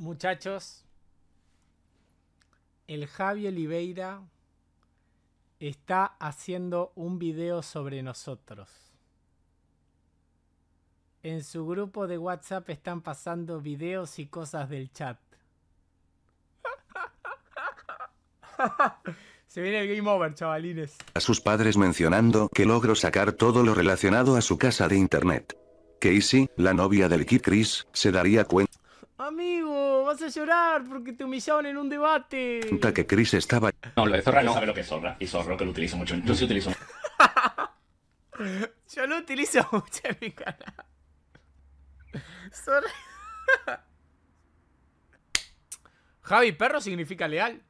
Muchachos, el Javi Oliveira está haciendo un video sobre nosotros. En su grupo de WhatsApp están pasando videos y cosas del chat. Se viene el game over, chavalines. A sus padres mencionando que logró sacar todo lo relacionado a su casa de internet. Casey, la novia del Kid Chris, se daría cuenta. Amigo vas a llorar porque te humillaron en un debate. Puta que Chris estaba. No, lo de Zorra no sabe lo que es Zorra. Y Zorro que lo utilizo mucho. Yo sí utilizo. Yo lo utilizo mucho en mi canal. Zorra. Javi, perro significa leal.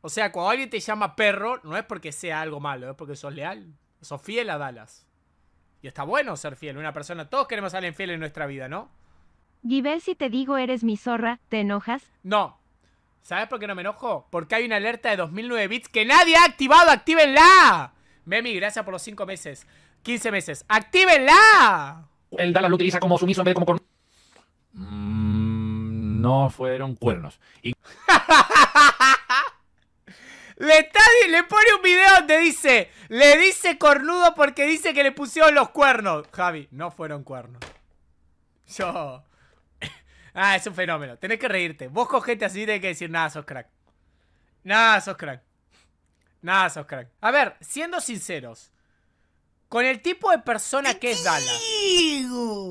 O sea, cuando alguien te llama perro, no es porque sea algo malo, es porque sos leal. Sos fiel a Dallas. Y está bueno ser fiel una persona. Todos queremos ser alguien fiel en nuestra vida, ¿no? Giver, si te digo eres mi zorra, ¿te enojas? No. ¿Sabes por qué no me enojo? Porque hay una alerta de 2009 bits que nadie ha activado. ¡Actívenla! Memi, gracias por los 5 meses. 15 meses. ¡Actívenla! El Dallas lo utiliza como sumiso en vez de como con... Mm, no fueron cuernos. le, está, le pone un video donde dice, le dice cornudo porque dice que le pusieron los cuernos. Javi, no fueron cuernos. Yo... Ah, es un fenómeno. Tenés que reírte. Vos cogete así tenés que decir, nada, sos crack. Nada, sos crack. Nada, sos crack. A ver, siendo sinceros. Con el tipo de persona que es Dallas.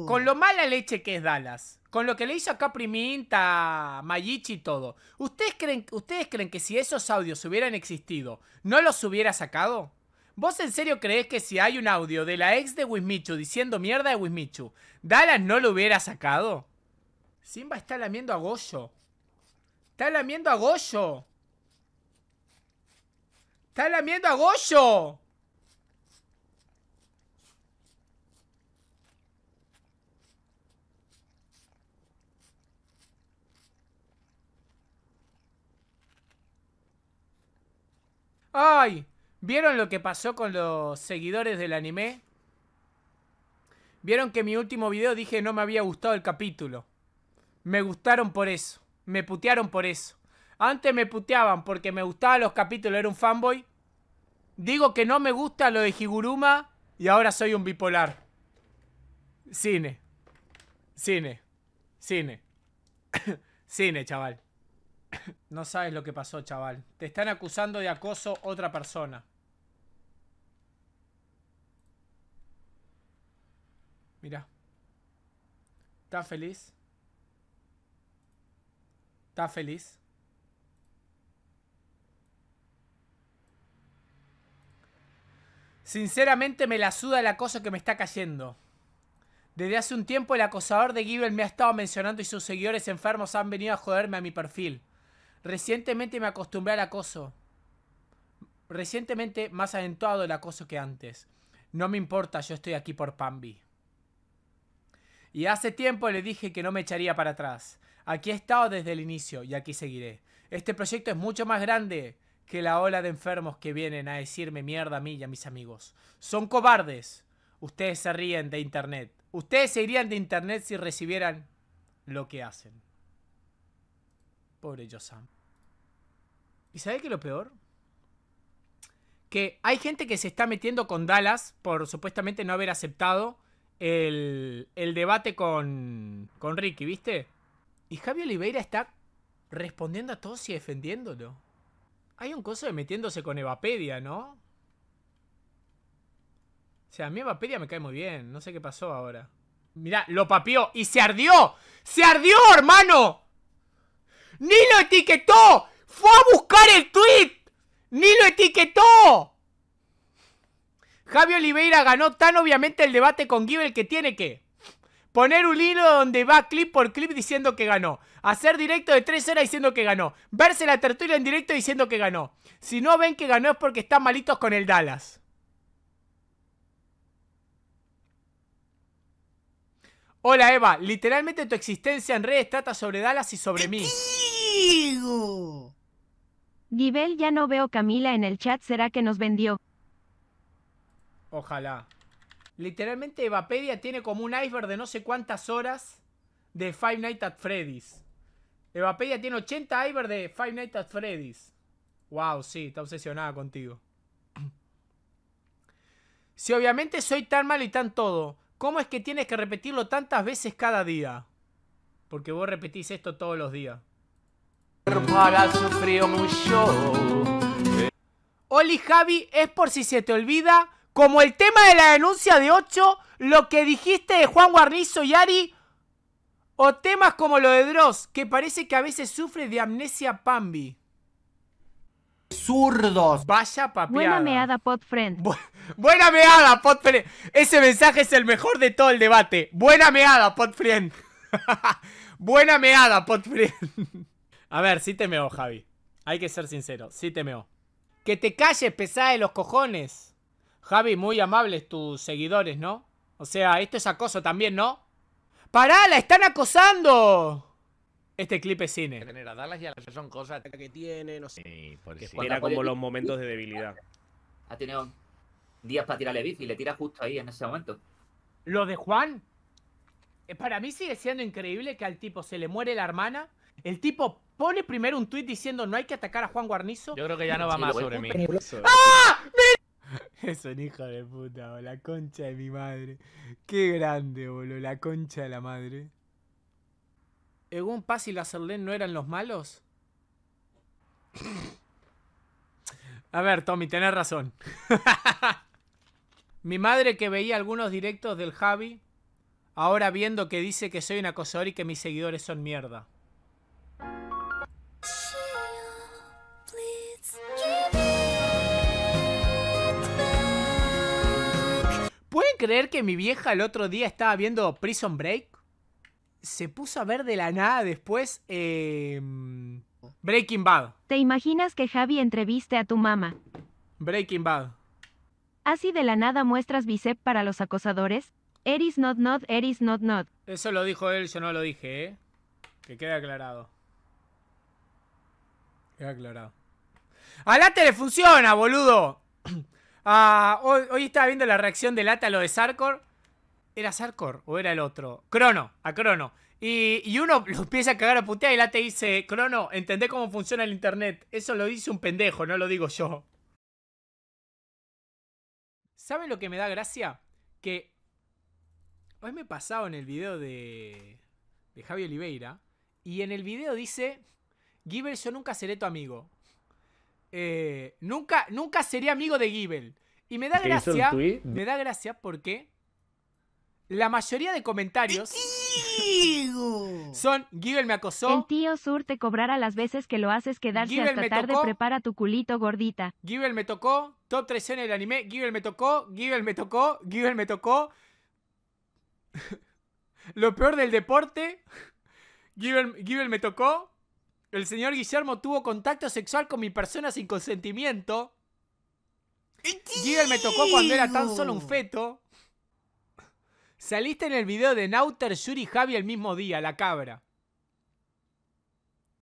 Con lo mala leche que es Dallas. Con lo que le hizo a Capriminta, Minta, Mayichi y todo. ¿Ustedes creen, ¿Ustedes creen que si esos audios hubieran existido, no los hubiera sacado? ¿Vos en serio crees que si hay un audio de la ex de Wismichu diciendo mierda de Wismichu, Dallas no lo hubiera sacado? Simba está lamiendo a Goyo. Está lamiendo a Goyo. Está lamiendo a Goyo. ¡Ay! ¿Vieron lo que pasó con los seguidores del anime? ¿Vieron que en mi último video dije no me había gustado el capítulo? me gustaron por eso. Me putearon por eso. Antes me puteaban porque me gustaban los capítulos, era un fanboy. Digo que no me gusta lo de Higuruma y ahora soy un bipolar. Cine. Cine. Cine. Cine, chaval. no sabes lo que pasó, chaval. Te están acusando de acoso otra persona. Mira. ¿Estás feliz? Está feliz. Sinceramente me la suda el acoso que me está cayendo. Desde hace un tiempo el acosador de Gibel me ha estado mencionando y sus seguidores enfermos han venido a joderme a mi perfil. Recientemente me acostumbré al acoso. Recientemente más aventurado el acoso que antes. No me importa, yo estoy aquí por Pambi. Y hace tiempo le dije que no me echaría para atrás. Aquí he estado desde el inicio y aquí seguiré. Este proyecto es mucho más grande que la ola de enfermos que vienen a decirme mierda a mí y a mis amigos. Son cobardes. Ustedes se ríen de Internet. Ustedes se irían de Internet si recibieran lo que hacen. Pobre Josam. ¿Y sabe qué es lo peor? Que hay gente que se está metiendo con Dallas por supuestamente no haber aceptado el, el debate con, con Ricky, ¿viste? Y Javi Oliveira está respondiendo a todos y defendiéndolo. Hay un coso de metiéndose con Evapedia, ¿no? O sea, a mí Evapedia me cae muy bien. No sé qué pasó ahora. Mirá, lo papió y se ardió. ¡Se ardió, hermano! ¡Ni lo etiquetó! ¡Fue a buscar el tweet! ¡Ni lo etiquetó! Javi Oliveira ganó tan obviamente el debate con Gibel que tiene que... Poner un hilo donde va clip por clip diciendo que ganó. Hacer directo de tres horas diciendo que ganó. Verse la tertulia en directo diciendo que ganó. Si no ven que ganó es porque están malitos con el Dallas. Hola Eva, literalmente tu existencia en redes trata sobre Dallas y sobre mí. Digo. Gibel, ya no veo Camila en el chat, ¿será que nos vendió? Ojalá. Literalmente Evapedia tiene como un iceberg de no sé cuántas horas de Five Nights at Freddy's. Evapedia tiene 80 iceberg de Five Nights at Freddy's. Wow, sí, está obsesionada contigo. Si obviamente soy tan malo y tan todo, ¿cómo es que tienes que repetirlo tantas veces cada día? Porque vos repetís esto todos los días. mucho. Oli Javi, es por si se te olvida como el tema de la denuncia de 8, lo que dijiste de Juan Guarnizo y Ari, o temas como lo de Dross, que parece que a veces sufre de amnesia Pambi. Zurdos. Vaya papiada. Buena meada, Potfriend. Buena meada, Potfriend. Ese mensaje es el mejor de todo el debate. Buena meada, Potfriend. Buena meada, Potfriend. a ver, sí te meo, Javi. Hay que ser sincero, sí te meo. Que te calles, pesada de los cojones. Javi, muy amables tus seguidores, ¿no? O sea, esto es acoso también, ¿no? ¡Para! ¡La están acosando! Este clip es cine. Tener son cosas que tiene, no sé. Sí, Era como los momentos de debilidad. Ha tenido días para tirarle bici y le tira justo ahí en ese momento. Lo de Juan, eh, para mí sigue siendo increíble que al tipo se le muere la hermana. El tipo pone primero un tuit diciendo no hay que atacar a Juan Guarnizo. Yo creo que ya no va más sobre mí. ¡Ah! Es un hijo de puta, La concha de mi madre. Qué grande, boludo. La concha de la madre. ¿Egun Paz y la Serlén no eran los malos? A ver, Tommy, tenés razón. mi madre que veía algunos directos del Javi, ahora viendo que dice que soy un acosador y que mis seguidores son mierda. ¿Pueden creer que mi vieja el otro día estaba viendo Prison Break? Se puso a ver de la nada después em, Breaking Bad. ¿Te imaginas que Javi entreviste a tu mamá? Breaking Bad. ¿Así de la nada muestras bicep para los acosadores? Eris not not, Eris not not. Eso lo dijo él, yo no lo dije, ¿eh? Que quede aclarado. Queda aclarado. la tele funciona, boludo! Ah, hoy, estaba viendo la reacción de Lata a lo de Sarkor. ¿Era Sarkor o era el otro? Crono, a Crono. Y, uno lo empieza a cagar a putear y Lata dice, Crono, entendé cómo funciona el internet. Eso lo dice un pendejo, no lo digo yo. ¿Saben lo que me da gracia? Que hoy me he pasado en el video de, de Javi Oliveira y en el video dice, Giver, yo nunca seré tu amigo. Eh, nunca, nunca sería amigo de Givel Y me da gracia. Me da gracia porque la mayoría de comentarios son Givel me acosó. El tío Sur te cobrará las veces que lo haces quedarse hasta tarde. prepara tu culito gordita. Givel me tocó. Top 3 en el anime. Givel me tocó. Givel me tocó. Givel me tocó. lo peor del deporte. Givel me tocó el señor Guillermo tuvo contacto sexual con mi persona sin consentimiento. él me tocó cuando era tan solo un feto. Saliste en el video de Nauter, Yuri y Javi el mismo día, la cabra.